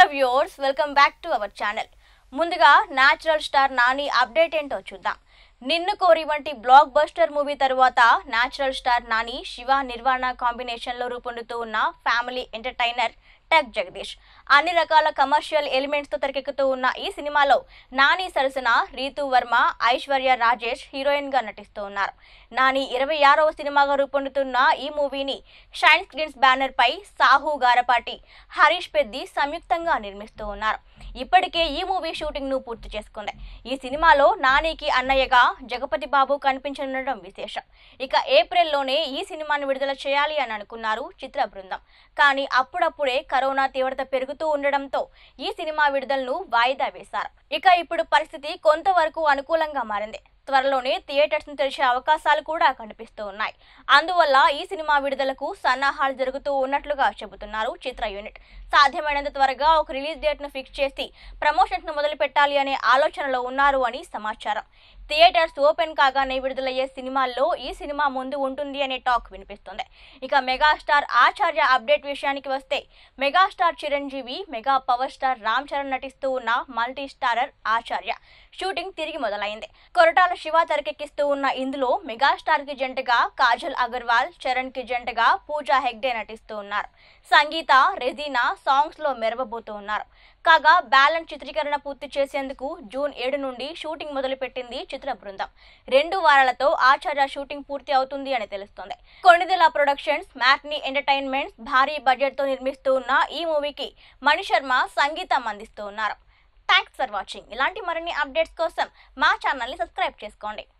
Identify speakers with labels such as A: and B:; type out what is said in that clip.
A: hello viewers welcome back to our channel ముందుగా natural star Nani update ఏంటో చూద్దాం నిన్ను కోరి వంటి బ్లాక్ బస్టర్ మూవీ తరువాత న్యాచురల్ స్టార్ నాని శివ నిర్వాణ కాంబినేషన్లో రూపొందుతూ ఉన్న ఫ్యామిలీ ఎంటర్టైనర్ టక్ జగదీష్ అన్ని రకాల కమర్షియల్ ఎలిమెంట్స్తో తెరకెక్కుతూ ఉన్న ఈ సినిమాలో నాని సరసన రీతు వర్మ ఐశ్వర్య రాజేష్ హీరోయిన్గా నటిస్తూ ఉన్నారు నాని ఇరవై ఆరవ సినిమాగా రూపొందుతున్న ఈ మూవీని షైన్ స్క్రీన్స్ బ్యానర్పై సాహు గారపాటి హరీష్ పెద్ది సంయుక్తంగా నిర్మిస్తూ ఉన్నారు ఇప్పటికే ఈ మూవీ షూటింగ్ను పూర్తి చేసుకుంది ఈ సినిమాలో నానికి అన్నయ్యగా జగపతి బాబు కనిపించనుండడం విశేషం ఇక ఏప్రిల్లోనే ఈ సినిమాను విడుదల చేయాలి అని అనుకున్నారు చిత్ర బృందం కానీ అప్పుడప్పుడే కరోనా తీవ్రత పెరుగుతూ ఉండడంతో ఈ సినిమా విడుదలను వాయిదా వేశారు ఇక ఇప్పుడు పరిస్థితి కొంతవరకు అనుకూలంగా మారింది త్వరలోనే ను తెరిచే అవకాశాలు కూడా కనిపిస్తూ ఉన్నాయి అందువల్ల ఈ సినిమా విడుదలకు సన్నాహాలు జరుగుతూ ఉన్నట్లుగా చెబుతున్నారు చిత్ర యూనిట్ సాధ్యమైనంత త్వరగా ఒక రిలీజ్ డేట్ను ఫిక్స్ చేసి ప్రమోషన్స్ను మొదలు పెట్టాలి అనే ఆలోచనలో ఉన్నారు అని సమాచారం థియేటర్స్ ఓపెన్ కాగానే విడుదలయ్యే సినిమాల్లో ఈ సినిమా ముందు ఉంటుంది అనే టాక్ వినిపిస్తుంది ఇక మెగాస్టార్ ఆచార్య అప్డేట్ విషయానికి వస్తే megastar Chiranjeevi mega power star Ram Charan నటిస్తూ ఉన్న మల్టీ స్టారర్ ఆచార్య షూటింగ్ తిరిగి మొదలైంది కొరటాల శివ తెరకెక్కిస్తూ ఉన్న ఇందులో మెగాస్టార్ కి జంటగా కాజల్ అగర్వాల్ చరణ్ కి జంటగా పూజా హెగ్డే నటిస్తూ ఉన్నారు సంగీత రెజీనా సాంగ్స్ లో మెరవబోతూ ఉన్నారు కాగా బ్యాలెన్స్ చిత్రీకరణ పూర్తి చేసేందుకు జూన్ ఏడు నుండి షూటింగ్ మొదలుపెట్టింది చిత్ర బృందం రెండు వారాలతో ఆచార్య షూటింగ్ పూర్తి అవుతుంది అని తెలుస్తోంది కొణిదెల ప్రొడక్షన్స్ మ్యాట్ని ఎంటర్టైన్మెంట్స్ భారీ బడ్జెట్తో నిర్మిస్తూ ఉన్న ఈ మూవీకి మణి శర్మ సంగీతం అందిస్తూ ఉన్నారు థ్యాంక్స్ ఫర్ వాచింగ్ ఇలాంటి మరిన్ని అప్డేట్స్ కోసం మా ఛానల్ని సబ్స్క్రైబ్ చేసుకోండి